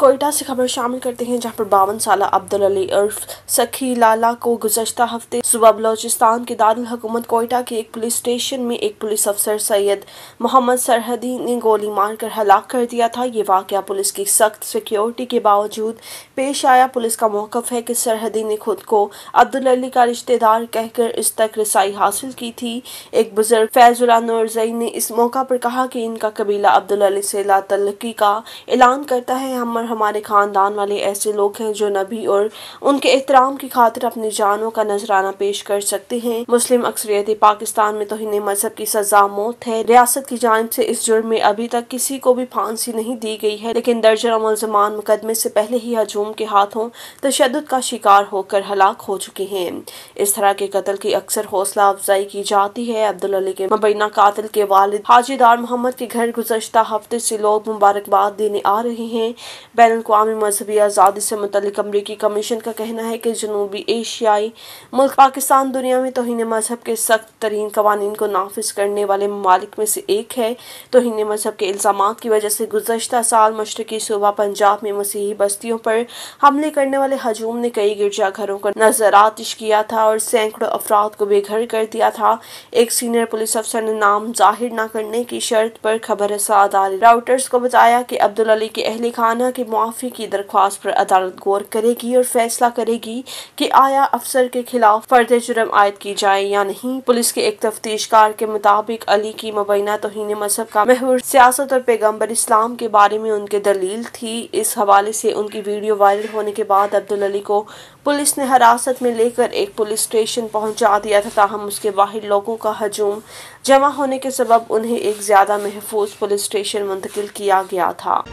कोयटा से खबर शामिल करते हैं जहां पर बावन साल अब्दुल अली उर्फ सखी लाला को गुजशत हफ्ते सुबह बलोचिस्तान के दारकूमत कोयटा के एक पुलिस स्टेशन में एक पुलिस अफसर सैयद मोहम्मद सरहदी ने गोली मारकर हलाक कर दिया था ये वाक़ पुलिस की सख्त सिक्योरिटी के बावजूद पेश आया पुलिस का मौकफ है कि सरहदी ने खुद को अब्दुल अली का रिश्तेदार कहकर इस तक रसाई हासिल की थी एक बुजुर्ग फैजुल्ला नोरजई ने इस मौका पर कहा कि इनका कबीला अब्दुल अली से लातल्लकी का ऐलान करता है हम हमारे ख़ानदान वाले ऐसे लोग हैं जो नबी और उनके एहतराम की खातिर अपनी जानों का नजराना पेश कर सकते हैं मुस्लिम अक्सरियत पाकिस्तान में तोहन मजहब की सजा मौत है रियासत की जानब से इस जुर्म में अभी तक किसी को भी फांसी नहीं दी गई है लेकिन दर्जन मुलजमान मुकदमे से पहले ही हजूम के हाथों तशद का शिकार होकर हलाक हो चुके हैं इस तरह के कत्ल की अक्सर हौसला अफजाई की जाती है अब्दुल अली के मुबैना कतल के वालिद हाजीदार मोहम्मद के घर गुजशत हफ्ते से लोग मुबारकबाद देने आ रहे हैं बैन अवी मजहबी आज़ादी से मुतलिक अमरीकी कमीशन का कहना है कि जनूबी एशियाई मुल्क पाकिस्तान दुनिया में तोहन मजहब के सख्त तरीन कवानीन को नाफिज करने वाले ममालिक में से एक है तोहन मजहब के इल्ज़ाम की वजह से गुजशत साल मशरकी सूबा पंजाब में मसीही बस्तियों पर हमले करने वाले हजूम ने कई गिरजाघरों को नजर आतिश किया था और सैकड़ों अफराद को बेघर कर दिया था एक सीनियर पुलिस अफसर ने नाम जाहिर न करने की शर्त पर खबर साउटर्स राउटर्स को बताया कि अब्दुल अली के अहल खाना के मुआफ़ी की दरख्वास्त पर अदालत गौर करेगी और फैसला करेगी कि आया अफसर के खिलाफ फर्द जुर्म आयद की जाए या नहीं पुलिस के एक तफ्तीशकार के मुताबिक अली की मुबैना तोहन मजहब का महूर सियासत और पैगम्बर इस्लाम के बारे में उनके दलील थी इस हवाले से उनकी वीडियो वायरल होने के बाद अब्दुल अली को पुलिस ने हिरासत में लेकर एक पुलिस स्टेशन पहुंचा दिया था ताहम उसके बाहर लोगों का हजूम जमा होने के सबब उन्हें एक ज़्यादा महफूज पुलिस स्टेशन मुंतकिल किया गया था